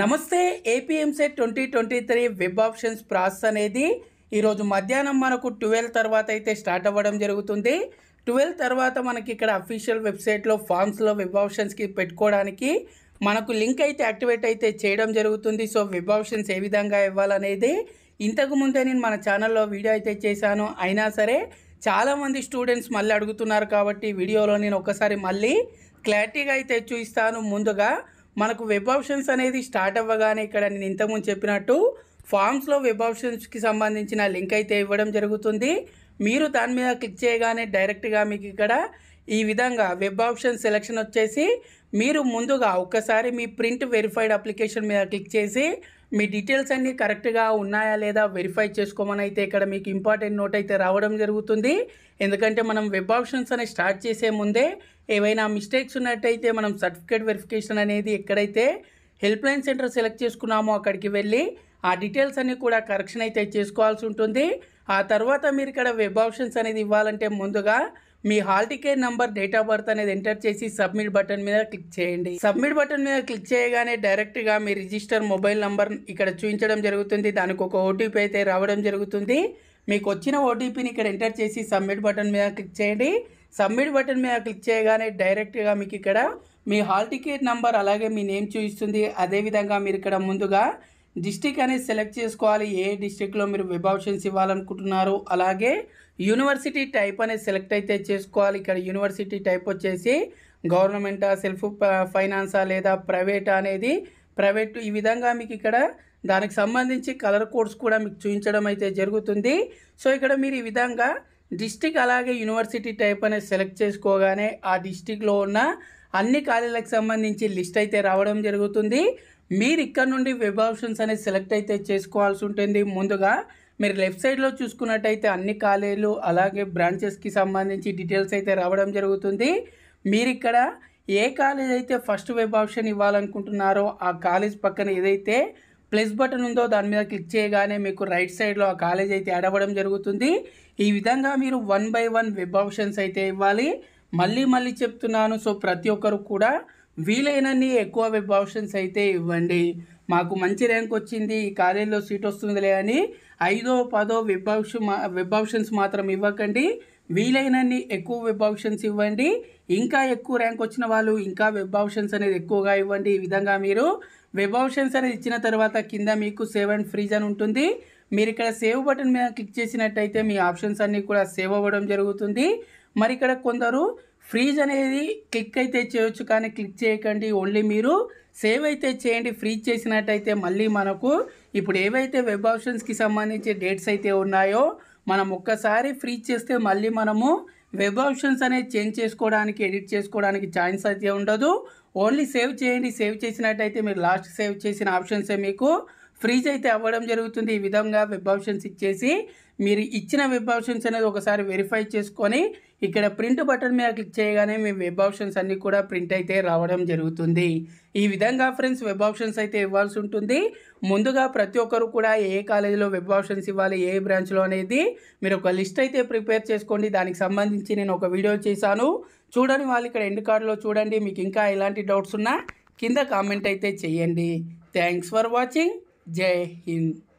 నమస్తే AP EAMCET twenty twenty three web options process అనేది ఈరోజు మధ్యాహ్నం మనకు ట్వెల్వ్ తర్వాత అయితే స్టార్ట్ అవ్వడం జరుగుతుంది ట్వెల్వ్ తర్వాత మనకి ఇక్కడ అఫీషియల్ వెబ్సైట్లో ఫామ్స్లో వెబ్ ఆప్షన్స్కి పెట్టుకోవడానికి మనకు లింక్ అయితే యాక్టివేట్ అయితే చేయడం జరుగుతుంది సో వెబ్ ఆప్షన్స్ ఏ విధంగా ఇవ్వాలనేది ఇంతకు ముందే నేను మన ఛానల్లో వీడియో అయితే చేశాను అయినా సరే చాలామంది స్టూడెంట్స్ మళ్ళీ అడుగుతున్నారు కాబట్టి వీడియోలో నేను ఒకసారి మళ్ళీ క్లారిటీగా అయితే చూపిస్తాను ముందుగా మనకు వెబ్ ఆప్షన్స్ అనేది స్టార్ట్ అవ్వగానే ఇక్కడ నేను ఇంతకుముందు చెప్పినట్టు ఫామ్స్లో వెబ్ ఆప్షన్స్కి సంబంధించిన లింక్ అయితే ఇవ్వడం జరుగుతుంది మీరు దాని మీద క్లిక్ చేయగానే డైరెక్ట్గా మీకు ఇక్కడ ఈ విధంగా వెబ్ ఆప్షన్ సెలెక్షన్ వచ్చేసి మీరు ముందుగా ఒక్కసారి మీ ప్రింట్ వెరిఫైడ్ అప్లికేషన్ మీద క్లిక్ చేసి మీ డీటెయిల్స్ అన్నీ కరెక్ట్గా ఉన్నాయా లేదా వెరిఫై చేసుకోమని అయితే ఇక్కడ మీకు ఇంపార్టెంట్ నోట్ అయితే రావడం జరుగుతుంది ఎందుకంటే మనం వెబ్ ఆప్షన్స్ అనేది స్టార్ట్ చేసే ముందే ఏవైనా మిస్టేక్స్ ఉన్నట్టయితే మనం సర్టిఫికేట్ వెరిఫికేషన్ అనేది ఎక్కడైతే హెల్ప్ లైన్ సెంటర్ సెలెక్ట్ చేసుకున్నామో అక్కడికి వెళ్ళి ఆ డీటెయిల్స్ అన్నీ కూడా కరెక్షన్ అయితే చేసుకోవాల్సి ఉంటుంది ఆ తర్వాత మీరు ఇక్కడ వెబ్ ఆప్షన్స్ అనేది ఇవ్వాలంటే ముందుగా మీ hall ticket number date of birth అనేది ఎంటర్ చేసి సబ్మిట్ బటన్ మీద క్లిక్ చేయండి సబ్మిట్ బటన్ మీద క్లిక్ చేయగానే డైరెక్ట్గా మీ రిజిస్టర్ మొబైల్ నంబర్ ఇక్కడ చూపించడం జరుగుతుంది దానికి ఒక ఓటీపీ అయితే రావడం జరుగుతుంది మీకు వచ్చిన ఓటీపీని ఇక్కడ ఎంటర్ చేసి సబ్మిట్ బటన్ మీద క్లిక్ చేయండి సబ్మిట్ బటన్ మీద క్లిక్ చేయగానే డైరెక్ట్గా మీకు ఇక్కడ మీ హాల్ టికెట్ నంబర్ అలాగే మీ నేమ్ చూపిస్తుంది అదేవిధంగా మీరు ఇక్కడ ముందుగా డిస్టిక్ అనేది సెలెక్ట్ చేసుకోవాలి ఏ డిస్టిక్లో మీరు వెబ్ ఆప్షన్స్ ఇవ్వాలనుకుంటున్నారు అలాగే యూనివర్సిటీ టైప్ అనేది సెలెక్ట్ అయితే చేసుకోవాలి ఇక్కడ యూనివర్సిటీ టైప్ వచ్చేసి గవర్నమెంటా సెల్ఫ్ ఫైనాన్సా లేదా ప్రైవేటా అనేది ప్రైవేటు ఈ విధంగా మీకు ఇక్కడ దానికి సంబంధించి కలర్ కోడ్స్ కూడా మీకు చూపించడం అయితే జరుగుతుంది సో ఇక్కడ మీరు ఈ విధంగా డిస్టిక్ అలాగే యూనివర్సిటీ టైప్ అనేది సెలెక్ట్ చేసుకోగానే ఆ డిస్టిక్లో ఉన్న అన్ని కాలేజీలకు సంబంధించి లిస్ట్ అయితే రావడం జరుగుతుంది మీరు ఇక్కడ నుండి వెబ్ ఆప్షన్స్ అనేది సెలెక్ట్ అయితే చేసుకోవాల్సి ఉంటుంది ముందుగా మీరు లెఫ్ట్ సైడ్లో చూసుకున్నట్టయితే అన్ని కాలేజీలు అలాగే బ్రాంచెస్కి సంబంధించి డీటెయిల్స్ అయితే రావడం జరుగుతుంది మీరు ఇక్కడ ఏ కాలేజ్ అయితే ఫస్ట్ వెబ్ ఆప్షన్ ఇవ్వాలనుకుంటున్నారో ఆ కాలేజ్ పక్కన ఏదైతే ప్లస్ బటన్ ఉందో దాని మీద క్లిక్ చేయగానే మీకు రైట్ సైడ్లో ఆ కాలేజ్ అయితే యాడ్ అవ్వడం జరుగుతుంది ఈ విధంగా మీరు one by one web options అయితే ఇవ్వాలి మళ్ళీ మళ్ళీ చెప్తున్నాను సో ప్రతి ఒక్కరు కూడా వీలైనన్ని ఎక్కువ వెబ్ ఆప్షన్స్ అయితే ఇవ్వండి మాకు మంచి ర్యాంక్ వచ్చింది ఈ కాలేజీలో సీట్ వస్తుందిలే అని ఐదో పదో వెబ్ ఆప్షన్ వెబ్ ఆప్షన్స్ మాత్రం ఇవ్వకండి వీలైనన్ని ఎక్కువ వెబ్ ఆప్షన్స్ ఇవ్వండి ఇంకా ఎక్కువ ర్యాంక్ వచ్చిన వాళ్ళు ఇంకా వెబ్ ఆప్షన్స్ అనేది ఎక్కువగా ఇవ్వండి ఈ విధంగా మీరు వెబ్ ఆప్షన్స్ అనేది ఇచ్చిన తర్వాత కింద మీకు సేవ్ అండ్ ఫ్రీజ్ అని ఉంటుంది మీరు ఇక్కడ సేవ్ బటన్ మీద క్లిక్ చేసినట్టయితే మీ ఆప్షన్స్ అన్నీ కూడా సేవ్ అవ్వడం జరుగుతుంది మరి ఇక్కడ కొందరు ఫ్రీజ్ అనేది క్లిక్ అయితే చేయొచ్చు కానీ క్లిక్ చేయకండి ఓన్లీ మీరు సేవ్ అయితే చేయండి ఫ్రీజ్ చేసినట్టయితే మళ్ళీ మనకు ఇప్పుడు ఏవైతే వెబ్ ఆప్షన్స్కి సంబంధించి డేట్స్ అయితే ఉన్నాయో మనం ఒక్కసారి ఫ్రీజ్ చేస్తే మళ్ళీ మనము వెబ్ ఆప్షన్స్ అనేది చేంజ్ చేసుకోవడానికి ఎడిట్ చేసుకోవడానికి ఛాన్స్ అయితే ఉండదు ఓన్లీ సేవ్ చేయండి సేవ్ చేసినట్టయితే మీరు లాస్ట్ సేవ్ చేసిన ఆప్షన్సే మీకు ఫ్రీజ్ అయితే అవ్వడం జరుగుతుంది ఈ విధంగా వెబ్ ఆప్షన్స్ ఇచ్చేసి మీరు ఇచ్చిన వెబ్ ఆప్షన్స్ అనేది ఒకసారి వెరిఫై చేసుకొని ఇక్కడ ప్రింట్ బటన్ మీద క్లిక్ చేయగానే మీ వెబ్ ఆప్షన్స్ అన్నీ కూడా ప్రింట్ అయితే రావడం జరుగుతుంది ఈ విధంగా ఫ్రెండ్స్ వెబ్ ఆప్షన్స్ అయితే ఇవ్వాల్సి ఉంటుంది ముందుగా ప్రతి ఒక్కరు కూడా ఏ కాలేజీలో వెబ్ ఆప్షన్స్ ఇవ్వాలి ఏ బ్రాంచ్లో అనేది మీరు ఒక లిస్ట్ అయితే ప్రిపేర్ చేసుకోండి దానికి సంబంధించి నేను ఒక వీడియో చేశాను చూడని వాళ్ళు ఇక్కడ ఎండ్ కార్డులో చూడండి మీకు ఇంకా ఎలాంటి డౌట్స్ ఉన్నా కింద కామెంట్ అయితే చేయండి థ్యాంక్స్ ఫర్ వాచింగ్ जय हिंद